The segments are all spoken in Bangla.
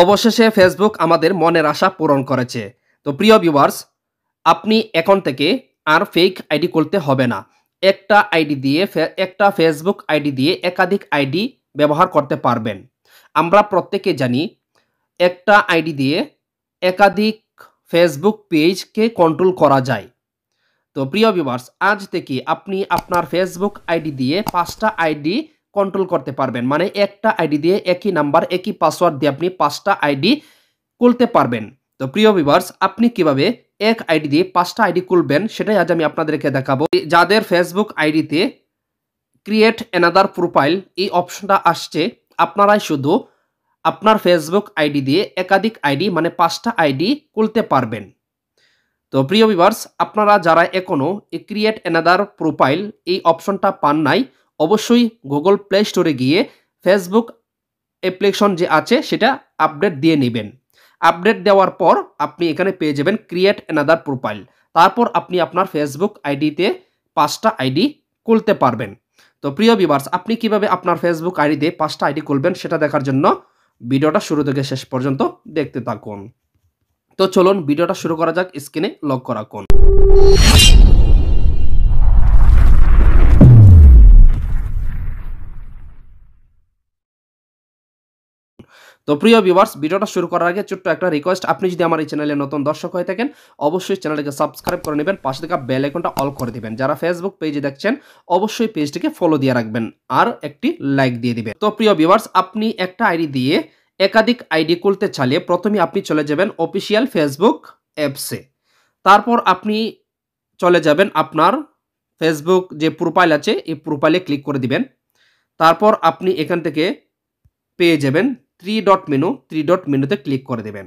অবশেষে ফেসবুক আমাদের মনের আশা পূরণ করেছে তো প্রিয় ভিউয়ার্স আপনি এখন থেকে আর ফেক আইডি করতে হবে না একটা আইডি দিয়ে একটা ফেসবুক আইডি দিয়ে একাধিক আইডি ব্যবহার করতে পারবেন আমরা প্রত্যেকে জানি একটা আইডি দিয়ে একাধিক ফেসবুক পেজকে কন্ট্রোল করা যায় তো প্রিয় ভিউয়ার্স আজ থেকে আপনি আপনার ফেসবুক আইডি দিয়ে পাঁচটা আইডি কন্ট্রোল করতে পারবেন মানে একটা আইডি দিয়ে একই নাম্বার একই পাসওয়ার্ড দিয়ে আপনি পাঁচটা আইডি খুলতে পারবেন তো প্রিয় ভিভার্স আপনি কিভাবে এক আইডি দিয়ে পাঁচটা আইডি খুলবেন সেটাই আজ আমি আপনাদেরকে দেখাবো যাদের ফেসবুক আইডিতে ক্রিয়েট অ্যানাদার প্রোফাইল এই অপশনটা আসছে আপনারাই শুধু আপনার ফেসবুক আইডি দিয়ে একাধিক আইডি মানে পাঁচটা আইডি খুলতে পারবেন তো প্রিয় ভিভার্স আপনারা যারা এখনও ক্রিয়েট অ্যানাদার প্রোফাইল এই অপশনটা পান নাই অবশ্যই গুগল প্লে স্টোরে গিয়ে ফেসবুক অ্যাপ্লিকেশন যে আছে সেটা আপডেট দিয়ে নেবেন আপডেট দেওয়ার পর আপনি এখানে পেয়ে যাবেন ক্রিয়েট অ্যানাদার প্রোফাইল তারপর আপনি আপনার ফেসবুক আইডিতে পাঁচটা আইডি খুলতে পারবেন তো প্রিয় বিভার্স আপনি কিভাবে আপনার ফেসবুক আইডিতে পাঁচটা আইডি খুলবেন সেটা দেখার জন্য ভিডিওটা শুরু থেকে শেষ পর্যন্ত দেখতে থাকুন তো চলুন ভিডিওটা শুরু করা যাক স্ক্রিনে লক করা কোন তো প্রিয় ভিউয়ার্স ভিডিওটা শুরু করার আগে ছোট্ট একটা রিকোয়েস্ট আপনি যদি আমার এই চ্যানেলে নতুন দর্শক হয়ে থাকেন অবশ্যই চ্যানেলটিকে সাবস্ক্রাইব করে নেবেন পাশে থাকা বেল আইকনটা অল করে দেবেন যারা ফেসবুক পেজে দেখছেন অবশ্যই পেজটিকে ফলো দিয়ে রাখবেন আর একটি লাইক দিয়ে দিবেন তো প্রিয় ভিউয়ার্স আপনি একটা আইডি দিয়ে একাধিক আইডি খুলতে চালিয়ে প্রথমে আপনি চলে যাবেন অফিসিয়াল ফেসবুক অ্যাপসে তারপর আপনি চলে যাবেন আপনার ফেসবুক যে প্রোফাইল আছে এই প্রোফাইলে ক্লিক করে দিবেন তারপর আপনি এখান থেকে পেয়ে যাবেন three dot menu three dot মেনুতে ক্লিক করে দেবেন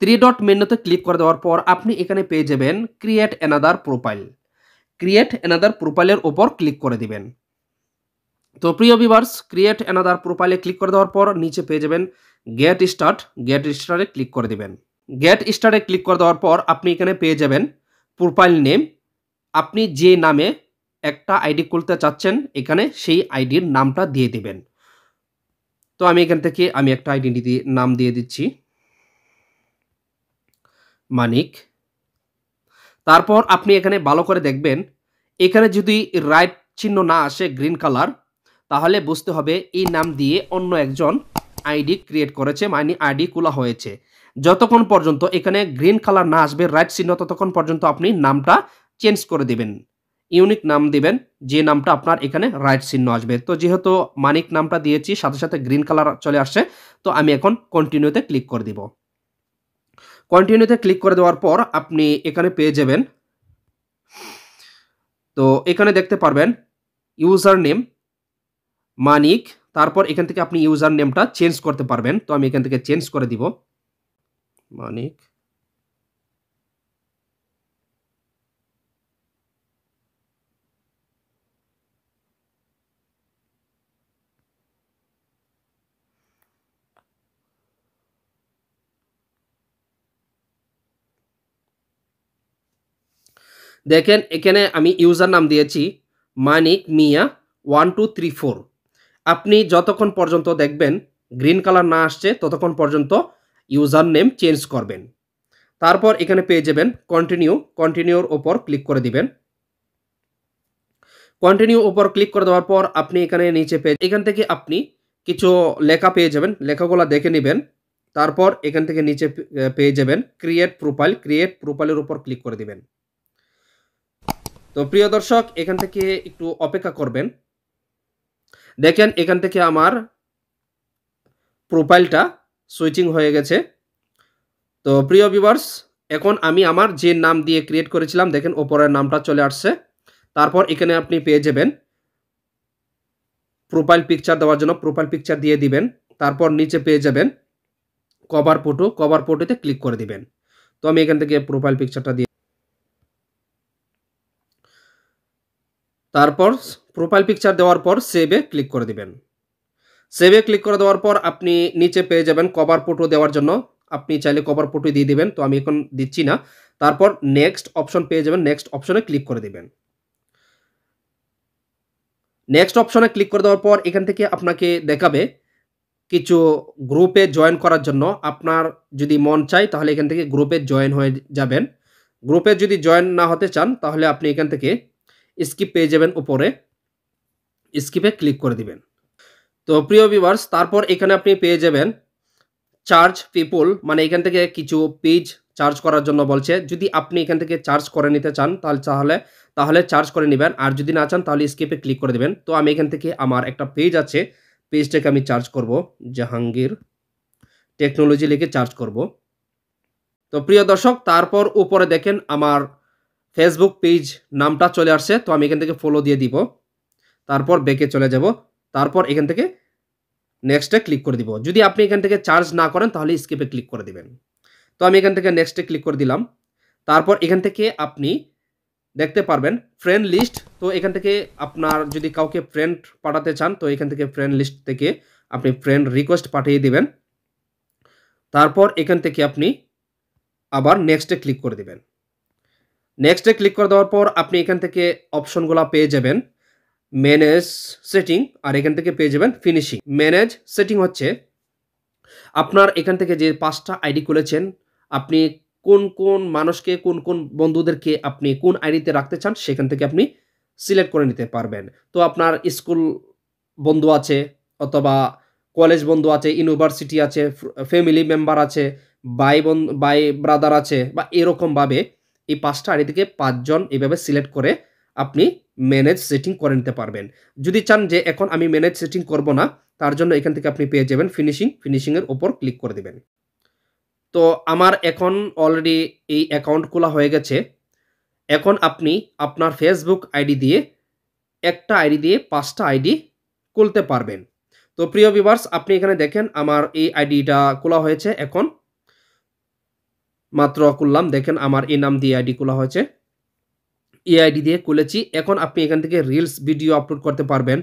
থ্রি ডট মেনুতে ক্লিক করে দেওয়ার পর আপনি এখানে পেয়ে যাবেন create another profile create another প্রোফাইলের ওপর ক্লিক করে দিবেন তো প্রিয় ভিভার্স ক্রিয়েট অ্যানাদার প্রোফাইলে ক্লিক করে দেওয়ার পর নিচে পেয়ে যাবেন গেট স্টার্ট গেট স্টারে ক্লিক করে দিবেন গেট স্টারে ক্লিক করে দেওয়ার পর আপনি এখানে পেয়ে যাবেন প্রোফাইল নেম আপনি যে নামে একটা আইডি খুলতে চাচ্ছেন এখানে সেই আইডির নামটা দিয়ে দিবেন তো আমি এখান থেকে আমি একটা আইডেন্টিটি নাম দিয়ে দিচ্ছি মানিক তারপর আপনি এখানে ভালো করে দেখবেন এখানে যদি রাইট চিহ্ন না আসে গ্রিন কালার তাহলে বুঝতে হবে এই নাম দিয়ে অন্য একজন আইডি ক্রিয়েট করেছে মানে আইডি কুলা হয়েছে যতক্ষণ পর্যন্ত এখানে গ্রিন কালার না আসবে রাইট চিহ্ন ততক্ষণ পর্যন্ত আপনি নামটা চেঞ্জ করে দেবেন ইউনিক নাম দিবেন যে নামটা আপনার এখানে রাইট চিহ্ন আসবে তো যেহেতু মানিক নামটা দিয়েছি সাথে সাথে গ্রিন কালার চলে আসছে তো আমি এখন কন্টিনিউতে ক্লিক করে দিব কন্টিনিউতে ক্লিক করে দেওয়ার পর আপনি এখানে পেয়ে যাবেন তো এখানে দেখতে পারবেন ইউজার নেম মানিক তারপর এখান থেকে আপনি ইউজার নেমটা চেঞ্জ করতে পারবেন তো আমি এখান থেকে চেঞ্জ করে দিব মানিক দেখেন এখানে আমি ইউজার নাম দিয়েছি Manik Mia one two three four আপনি যতক্ষণ পর্যন্ত দেখবেন গ্রিন কালার না আসছে ততক্ষণ পর্যন্ত ইউজার নেম চেঞ্জ করবেন তারপর এখানে পেয়ে যাবেন কন্টিনিউ কন্টিনিউর ওপর ক্লিক করে দিবেন কন্টিনিউ ওপর ক্লিক করে দেওয়ার পর আপনি এখানে নিচে পেয়ে এখান থেকে আপনি কিছু লেখা পেয়ে যাবেন লেখাগুলো দেখে নেবেন তারপর এখান থেকে নিচে পেয়ে যাবেন ক্রিয়েট প্রোফাইল ক্রিয়েট প্রোফাইলের উপর ক্লিক করে দিবেন তো প্রিয় দর্শক এখান থেকে একটু অপেক্ষা করবেন দেখেন এখান থেকে আমার প্রোফাইলটা সুইচিং হয়ে গেছে তো প্রিয় ভিভার্স এখন আমি আমার যে নাম দিয়ে ক্রিয়েট করেছিলাম দেখেন ওপরের নামটা চলে আসছে তারপর এখানে আপনি পেয়ে যাবেন প্রোফাইল পিকচার দেওয়ার জন্য প্রোফাইল পিকচার দিয়ে দিবেন তারপর নিচে পেয়ে যাবেন কভার ফটো কভার ফটোতে ক্লিক করে দিবেন তো আমি এখান থেকে প্রোফাইল পিকচারটা দিয়ে তারপর প্রোফাইল পিকচার দেওয়ার পর সেভে ক্লিক করে দিবেন সেভে ক্লিক করে দেওয়ার পর আপনি নিচে পেয়ে যাবেন কভার ফটো দেওয়ার জন্য আপনি চাইলে কভার ফটো দিয়ে দিবেন তো আমি এখন দিচ্ছি না তারপর নেক্সট অপশন পেয়ে যাবেন নেক্সট অপশনে ক্লিক করে দিবেন নেক্সট অপশনে ক্লিক করে দেওয়ার পর এখান থেকে আপনাকে দেখাবে কিছু গ্রুপে জয়েন করার জন্য আপনার যদি মন চাই তাহলে এখান থেকে গ্রুপে জয়েন হয়ে যাবেন গ্রুপে যদি জয়েন না হতে চান তাহলে আপনি এখান থেকে স্কিপ পেয়ে যাবেন উপরে স্কিপে ক্লিক করে দিবেন তো প্রিয় ভিউয়ার্স তারপর এখানে আপনি পেয়ে যাবেন চার্জ পিপল মানে এখান থেকে কিছু পেজ চার্জ করার জন্য বলছে যদি আপনি এখান থেকে চার্জ করে নিতে চান তাহলে তাহলে চার্জ করে নেবেন আর যদি না চান তাহলে স্কিপে ক্লিক করে দেবেন তো আমি এখান থেকে আমার একটা পেজ আছে পেজটাকে আমি চার্জ করব জাহাঙ্গীর টেকনোলজি লিখে চার্জ করব তো প্রিয় দর্শক তারপর উপরে দেখেন আমার ফেসবুক পেজ নামটা চলে আসছে তো আমি এখান থেকে ফলো দিয়ে দিব তারপর বেকে চলে যাব তারপর এখান থেকে নেক্সটে ক্লিক করে দিব যদি আপনি এখান থেকে চার্জ না করেন তাহলে স্কিপে ক্লিক করে দিবেন তো আমি এখান থেকে নেক্সটে ক্লিক করে দিলাম তারপর এখান থেকে আপনি দেখতে পারবেন ফ্রেন্ড লিস্ট তো এখান থেকে আপনার যদি কাউকে ফ্রেন্ড পাঠাতে চান তো এখান থেকে ফ্রেন্ড লিস্ট থেকে আপনি ফ্রেন্ড রিকোয়েস্ট পাঠিয়ে দিবেন তারপর এখান থেকে আপনি আবার নেক্সটে ক্লিক করে দিবেন নেক্সটে ক্লিক করে দেওয়ার পর আপনি এখান থেকে অপশনগুলো পেয়ে যাবেন ম্যানেজ সেটিং আর এখান থেকে পেয়ে যাবেন ফিনিশিং ম্যানেজ সেটিং হচ্ছে আপনার এখান থেকে যে পাঁচটা আইডি খুলেছেন আপনি কোন কোন মানুষকে কোন কোন বন্ধুদেরকে আপনি কোন আইডিতে রাখতে চান সেখান থেকে আপনি সিলেক্ট করে নিতে পারবেন তো আপনার স্কুল বন্ধু আছে অথবা কলেজ বন্ধু আছে ইউনিভার্সিটি আছে ফ্যামিলি মেম্বার আছে বাই বন্ধু বাই ব্রাদার আছে বা এরকমভাবে এই পাঁচটা থেকে পাঁচজন এভাবে সিলেক্ট করে আপনি ম্যানেজ সেটিং করে নিতে পারবেন যদি চান যে এখন আমি ম্যানেজ সেটিং করব না তার জন্য এখান থেকে আপনি পেয়ে যাবেন ফিনিশিং ফিনিশিংয়ের ওপর ক্লিক করে দেবেন তো আমার এখন অলরেডি এই অ্যাকাউন্ট খোলা হয়ে গেছে এখন আপনি আপনার ফেসবুক আইডি দিয়ে একটা আইডি দিয়ে পাঁচটা আইডি খুলতে পারবেন তো প্রিয় ভিভার্স আপনি এখানে দেখেন আমার এই আইডিটা খোলা হয়েছে এখন মাত্র করলাম দেখেন আমার এই নাম দিয়ে আইডি খোলা হয়েছে এই আইডি দিয়ে খুলেছি এখন আপনি এখান থেকে রিলস ভিডিও আপলোড করতে পারবেন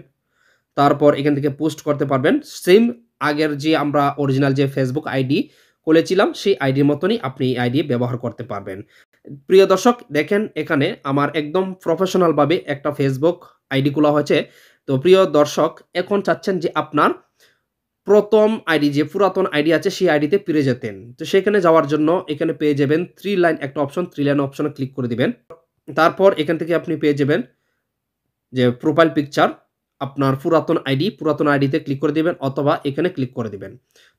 তারপর এখান থেকে পোস্ট করতে পারবেন সেম আগের যে আমরা অরিজিনাল যে ফেসবুক আইডি খুলেছিলাম সেই আইডির মতনই আপনি এই আইডি ব্যবহার করতে পারবেন প্রিয় দর্শক দেখেন এখানে আমার একদম প্রফেশনালভাবে একটা ফেসবুক আইডি খোলা হয়েছে তো প্রিয় দর্শক এখন চাচ্ছেন যে আপনার প্রথম আইডি যে পুরাতন আইডি আছে সেই আইডিতে ফিরে যেতেন তো সেখানে যাওয়ার জন্য এখানে পেয়ে যাবেন থ্রি লাইন একটা অপশন থ্রি লাইন অপশনে ক্লিক করে দিবেন তারপর এখান থেকে আপনি পেয়ে যাবেন যে প্রোফাইল পিকচার আপনার পুরাতন আইডি পুরাতন আইডিতে ক্লিক করে দিবেন অথবা এখানে ক্লিক করে দিবেন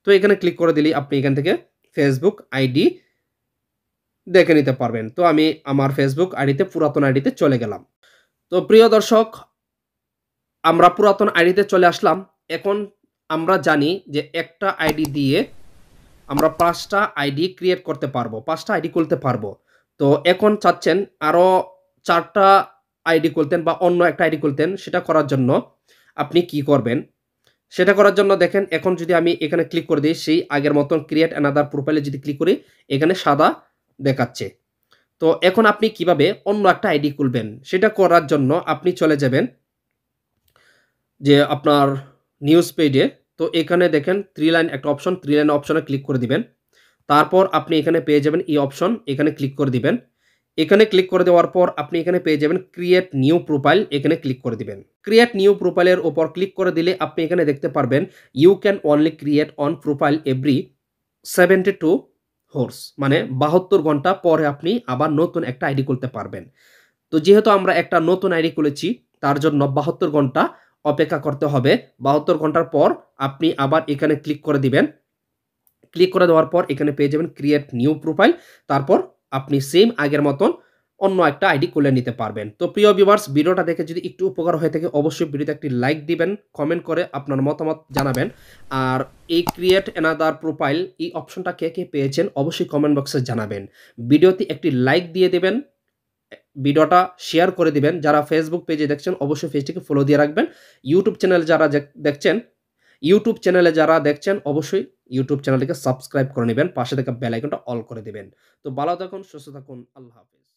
তো এখানে ক্লিক করে দিলেই আপনি এখান থেকে ফেসবুক আইডি দেখে নিতে পারবেন তো আমি আমার ফেসবুক আইডিতে পুরাতন আইডিতে চলে গেলাম তো প্রিয় দর্শক আমরা পুরাতন আইডিতে চলে আসলাম এখন আমরা জানি যে একটা আইডি দিয়ে আমরা পাঁচটা আইডি ক্রিয়েট করতে পারবো পাঁচটা আইডি করতে পারবো তো এখন চাচ্ছেন আরও চারটা আইডি খুলতেন বা অন্য একটা আইডি খুলতেন সেটা করার জন্য আপনি কি করবেন সেটা করার জন্য দেখেন এখন যদি আমি এখানে ক্লিক করে দিই সেই আগের মতন ক্রিয়েট অ্যানাদার প্রোফাইলে যদি ক্লিক করি এখানে সাদা দেখাচ্ছে তো এখন আপনি কিভাবে অন্য একটা আইডি খুলবেন সেটা করার জন্য আপনি চলে যাবেন যে আপনার নিউজ পেজে তো এখানে দেখেন থ্রি লাইন একটা অপশন থ্রি লাইন অপশনে ক্লিক করে দিবেন তারপর আপনি এখানে পেয়ে যাবেন এই অপশন এখানে ক্লিক করে দিবেন এখানে ক্লিক করে দেওয়ার পর আপনি এখানে পেয়ে যাবেন ক্রিয়েট নিউ প্রোফাইল এখানে ক্লিক করে দিবেন ক্রিয়েট নিউ প্রোফাইলের ওপর ক্লিক করে দিলে আপনি এখানে দেখতে পারবেন you can only create one profile every seventy two hours মানে বাহাত্তর ঘন্টা পরে আপনি আবার নতুন একটা আইডি খুলতে পারবেন তো যেহেতু আমরা একটা নতুন আইডি খুলেছি তার জন্য বাহাত্তর ঘন্টা অপেক্ষা করতে হবে বাহাত্তর ঘন্টার পর আপনি আবার এখানে ক্লিক করে দিবেন ক্লিক করে দেওয়ার পর এখানে পেয়ে যাবেন ক্রিয়েট নিউ প্রোফাইল তারপর আপনি সেম আগের মতন অন্য একটা আইডি খুলে নিতে পারবেন তো প্রিয় ভিভার্স ভিডিওটা দেখে যদি একটু উপকার হয়ে থাকে অবশ্যই ভিডিওতে একটি লাইক দিবেন কমেন্ট করে আপনার মতামত জানাবেন আর এই ক্রিয়েট অ্যানাদার প্রোফাইল এই অপশনটা কে কে পেয়েছেন অবশ্যই কমেন্ট বক্সে জানাবেন ভিডিওতে একটি লাইক দিয়ে দেবেন ভিডিওটা শেয়ার করে দিবেন যারা ফেসবুক পেজে দেখছেন অবশ্যই পেজটিকে ফলো দিয়ে রাখবেন ইউটিউব চ্যানেল যারা দেখছেন ইউটিউব চ্যানেলে যারা দেখছেন অবশ্যই ইউটিউব চ্যানেলটিকে সাবস্ক্রাইব করে নেবেন পাশে থাকা বেলাইকনটা অল করে দেবেন তো ভালো থাকুন সুস্থ থাকুন আল্লাহ হাফিজ